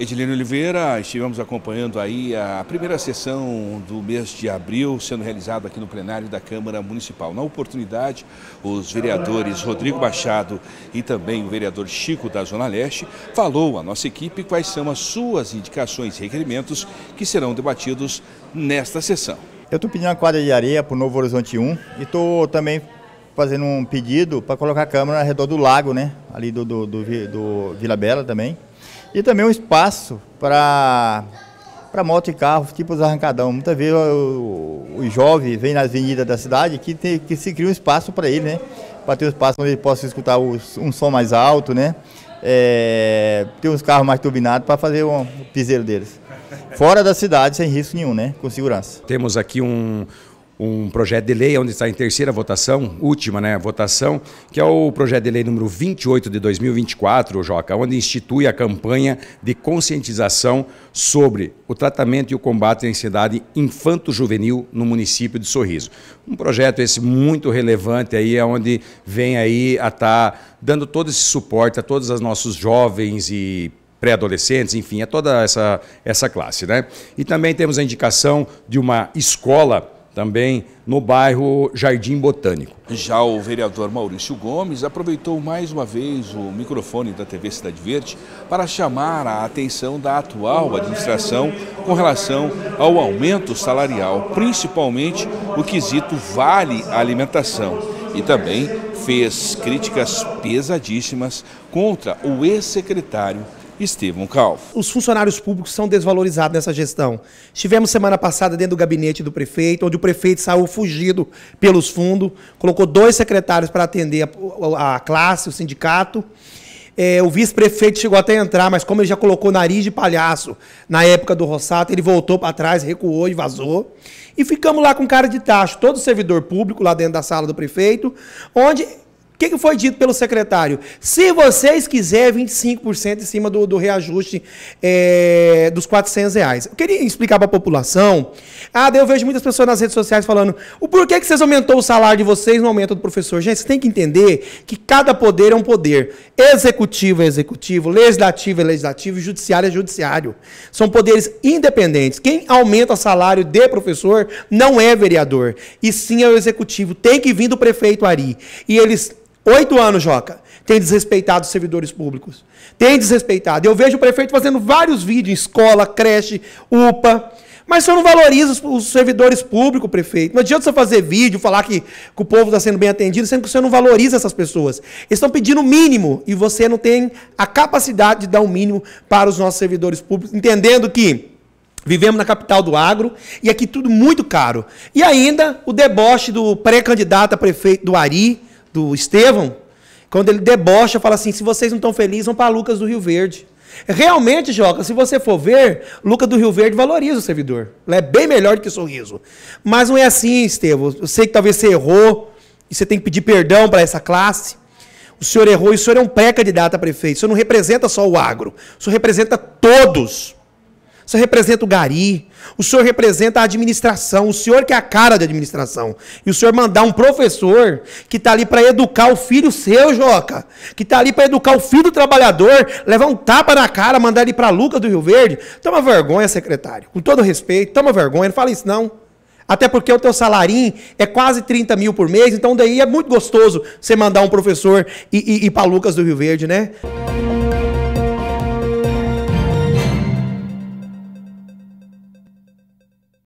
Edilene Oliveira, estivemos acompanhando aí a primeira sessão do mês de abril sendo realizada aqui no plenário da Câmara Municipal. Na oportunidade, os vereadores Rodrigo Machado e também o vereador Chico da Zona Leste falou à nossa equipe quais são as suas indicações e requerimentos que serão debatidos nesta sessão. Eu estou pedindo uma quadra de areia para o Novo Horizonte 1 e estou também fazendo um pedido para colocar a câmara ao redor do lago, né? Ali do, do, do, do Vila Bela também e também um espaço para para moto e carro, tipo os arrancadão. Muitas vezes o, o, jovem vem nas avenidas da cidade que, tem, que se cria um espaço para ele, né? Para ter um espaço onde ele possa escutar os, um som mais alto, né? É, ter uns carros mais turbinados para fazer um piseiro deles. Fora da cidade, sem risco nenhum, né? Com segurança. Temos aqui um, um projeto de lei onde está em terceira votação, última né, votação, que é o projeto de lei número 28 de 2024, Joca, onde institui a campanha de conscientização sobre o tratamento e o combate à ansiedade infanto-juvenil no município de Sorriso. Um projeto esse muito relevante aí, é onde vem aí a estar tá dando todo esse suporte a todos os nossos jovens e pré-adolescentes, enfim, a toda essa, essa classe. Né? E também temos a indicação de uma escola também no bairro Jardim Botânico. Já o vereador Maurício Gomes aproveitou mais uma vez o microfone da TV Cidade Verde para chamar a atenção da atual administração com relação ao aumento salarial, principalmente o quesito vale alimentação. E também fez críticas pesadíssimas contra o ex-secretário Estevam Calvo. Os funcionários públicos são desvalorizados nessa gestão. Estivemos semana passada dentro do gabinete do prefeito, onde o prefeito saiu fugido pelos fundos, colocou dois secretários para atender a, a, classe, o sindicato. É, o vice-prefeito chegou até a entrar, mas como ele já colocou nariz de palhaço na época do Rossato, ele voltou para trás, recuou e vazou. E ficamos lá com cara de tacho, todo servidor público lá dentro da sala do prefeito, onde o que, que, foi dito pelo secretário? Se vocês quiserem 25% em cima do, do reajuste é, dos 400 reais. Eu queria explicar para a população. Ah, eu vejo muitas pessoas nas redes sociais falando o porquê que vocês aumentou o salário de vocês no aumento do professor. Gente, vocês têm que entender que cada poder é um poder. Executivo é executivo, legislativo é legislativo, judiciário é judiciário. São poderes independentes. Quem aumenta o salário de professor não é vereador, e sim é o executivo. Tem que vir do prefeito Ari. E eles Oito anos, Joca. Tem desrespeitado os servidores públicos. Tem desrespeitado. Eu vejo o prefeito fazendo vários vídeos, escola, creche, UPA. Mas você não valoriza os, servidores públicos, prefeito. Não adianta você fazer vídeo, falar que, que o povo está sendo bem atendido, sendo que você não valoriza essas pessoas. Eles estão pedindo o mínimo e você não tem a capacidade de dar o um mínimo para os nossos servidores públicos, entendendo que Vivemos na capital do agro e aqui tudo muito caro. E ainda o deboche do pré-candidato a prefeito do Ari, do Estevão, quando ele debocha, fala assim: se vocês não estão felizes, vão para Lucas do Rio Verde. Realmente, Joca, se você for ver, Lucas do Rio Verde valoriza o servidor. Ele é bem melhor do que Sorriso. Mas não é assim, Estevão. Eu sei que talvez você errou e você tem que pedir perdão para essa classe. O senhor errou e o senhor é um pré-candidato a prefeito. O senhor não representa só o agro, o senhor representa todos. Você representa o Gari, o senhor representa a administração, o senhor que é a cara da administração. E o senhor mandar um professor que está ali para educar o filho seu, Joca, que está ali para educar o filho do trabalhador, levar um tapa na cara, mandar ele para Lucas do Rio Verde. Toma vergonha, secretário. Com todo respeito, toma vergonha, não fala isso não. Até porque o teu salarinho é quase 30 mil por mês, então daí é muito gostoso você mandar um professor e ir para Lucas do Rio Verde, né?